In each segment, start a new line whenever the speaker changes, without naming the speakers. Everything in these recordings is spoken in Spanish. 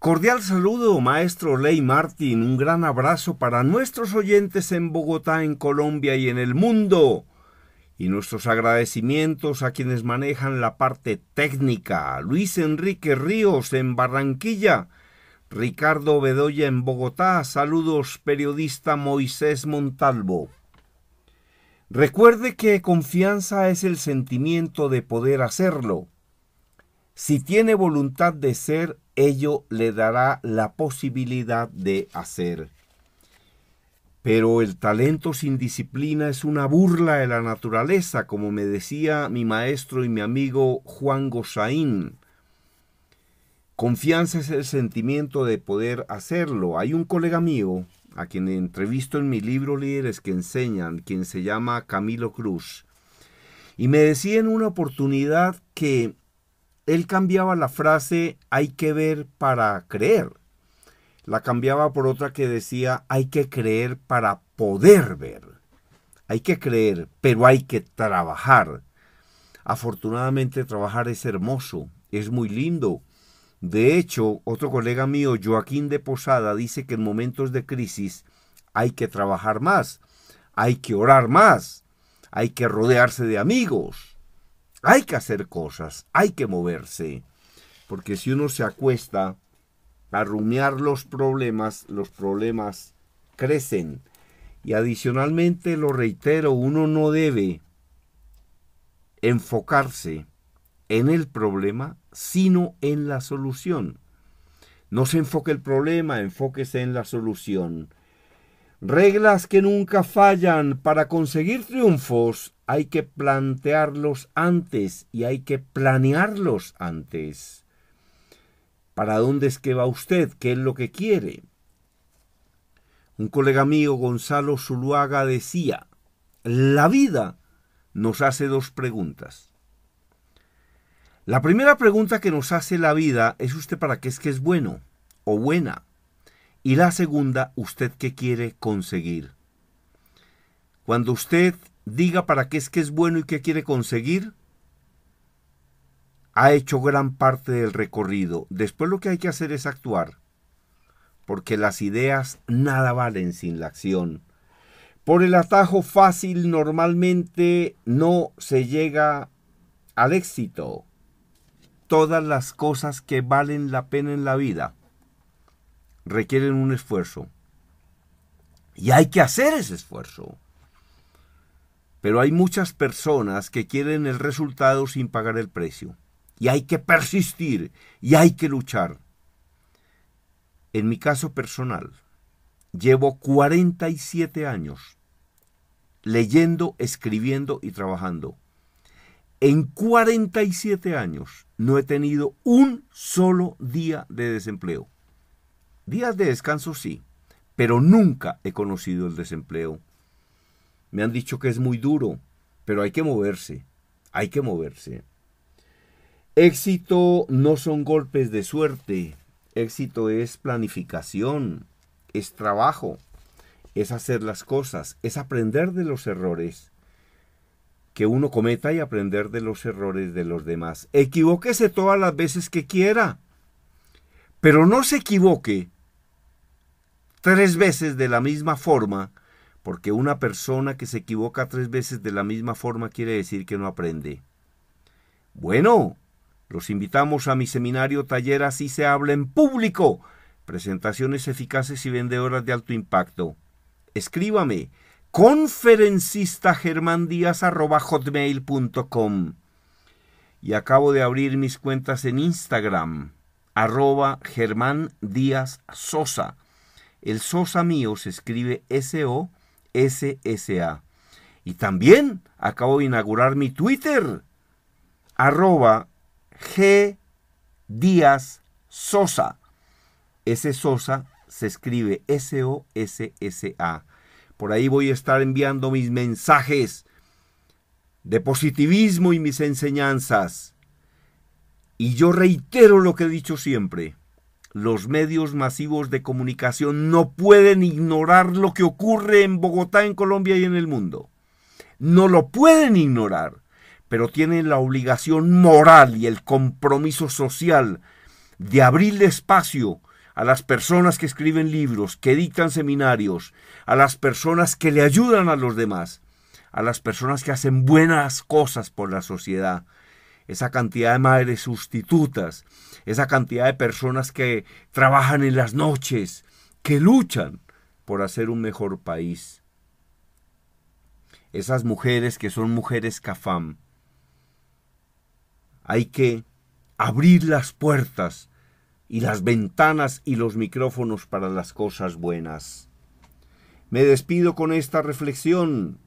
Cordial saludo, maestro Ley Martín. Un gran abrazo para nuestros oyentes en Bogotá, en Colombia y en el mundo. Y nuestros agradecimientos a quienes manejan la parte técnica. Luis Enrique Ríos en Barranquilla. Ricardo Bedoya en Bogotá. Saludos, periodista Moisés Montalvo. Recuerde que confianza es el sentimiento de poder hacerlo. Si tiene voluntad de ser ello le dará la posibilidad de hacer. Pero el talento sin disciplina es una burla de la naturaleza, como me decía mi maestro y mi amigo Juan Gosaín. Confianza es el sentimiento de poder hacerlo. Hay un colega mío a quien entrevisto en mi libro Líderes que enseñan, quien se llama Camilo Cruz, y me decía en una oportunidad que él cambiaba la frase hay que ver para creer. La cambiaba por otra que decía hay que creer para poder ver. Hay que creer, pero hay que trabajar. Afortunadamente trabajar es hermoso, es muy lindo. De hecho, otro colega mío, Joaquín de Posada, dice que en momentos de crisis hay que trabajar más, hay que orar más, hay que rodearse de amigos, hay que hacer cosas, hay que moverse, porque si uno se acuesta a rumiar los problemas, los problemas crecen. Y adicionalmente, lo reitero, uno no debe enfocarse en el problema, sino en la solución. No se enfoque el problema, enfóquese en la solución. Reglas que nunca fallan para conseguir triunfos hay que plantearlos antes y hay que planearlos antes. ¿Para dónde es que va usted? ¿Qué es lo que quiere? Un colega mío, Gonzalo Zuluaga, decía, la vida nos hace dos preguntas. La primera pregunta que nos hace la vida es usted para qué es que es bueno o buena. Y la segunda, usted qué quiere conseguir. Cuando usted diga para qué es que es bueno y qué quiere conseguir, ha hecho gran parte del recorrido. Después lo que hay que hacer es actuar, porque las ideas nada valen sin la acción. Por el atajo fácil normalmente no se llega al éxito. Todas las cosas que valen la pena en la vida requieren un esfuerzo. Y hay que hacer ese esfuerzo. Pero hay muchas personas que quieren el resultado sin pagar el precio. Y hay que persistir y hay que luchar. En mi caso personal, llevo 47 años leyendo, escribiendo y trabajando. En 47 años no he tenido un solo día de desempleo. Días de descanso sí, pero nunca he conocido el desempleo me han dicho que es muy duro, pero hay que moverse, hay que moverse. Éxito no son golpes de suerte, éxito es planificación, es trabajo, es hacer las cosas, es aprender de los errores que uno cometa y aprender de los errores de los demás. Equivóquese todas las veces que quiera, pero no se equivoque tres veces de la misma forma porque una persona que se equivoca tres veces de la misma forma quiere decir que no aprende. Bueno, los invitamos a mi seminario taller Así se habla en público, presentaciones eficaces y vendedoras de alto impacto. Escríbame conferencista y acabo de abrir mis cuentas en Instagram, arroba Germán Díaz Sosa. El Sosa mío se escribe S-O SSA. Y también acabo de inaugurar mi Twitter, arroba G Díaz Sosa. Ese Sosa se escribe S-O-S-S-A. Por ahí voy a estar enviando mis mensajes de positivismo y mis enseñanzas. Y yo reitero lo que he dicho siempre. Los medios masivos de comunicación no pueden ignorar lo que ocurre en Bogotá, en Colombia y en el mundo. No lo pueden ignorar, pero tienen la obligación moral y el compromiso social de abrirle espacio a las personas que escriben libros, que dictan seminarios, a las personas que le ayudan a los demás, a las personas que hacen buenas cosas por la sociedad esa cantidad de madres sustitutas, esa cantidad de personas que trabajan en las noches, que luchan por hacer un mejor país. Esas mujeres que son mujeres CAFAM. Hay que abrir las puertas y las ventanas y los micrófonos para las cosas buenas. Me despido con esta reflexión.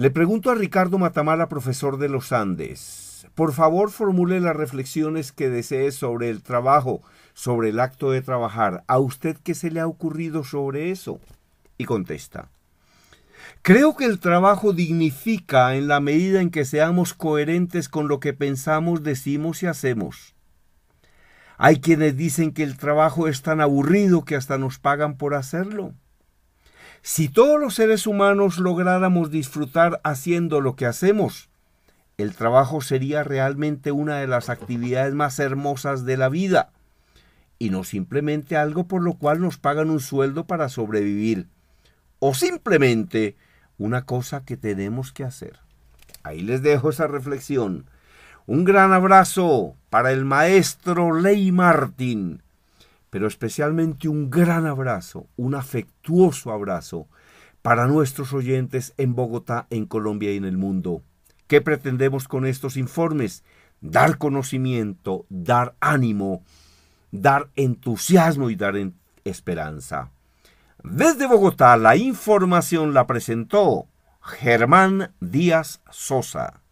Le pregunto a Ricardo Matamala, profesor de los Andes. Por favor, formule las reflexiones que desee sobre el trabajo, sobre el acto de trabajar. ¿A usted qué se le ha ocurrido sobre eso? Y contesta. Creo que el trabajo dignifica en la medida en que seamos coherentes con lo que pensamos, decimos y hacemos. Hay quienes dicen que el trabajo es tan aburrido que hasta nos pagan por hacerlo. Si todos los seres humanos lográramos disfrutar haciendo lo que hacemos, el trabajo sería realmente una de las actividades más hermosas de la vida y no simplemente algo por lo cual nos pagan un sueldo para sobrevivir o simplemente una cosa que tenemos que hacer. Ahí les dejo esa reflexión. Un gran abrazo para el maestro Ley Martin pero especialmente un gran abrazo, un afectuoso abrazo para nuestros oyentes en Bogotá, en Colombia y en el mundo. ¿Qué pretendemos con estos informes? Dar conocimiento, dar ánimo, dar entusiasmo y dar esperanza. Desde Bogotá la información la presentó Germán Díaz Sosa.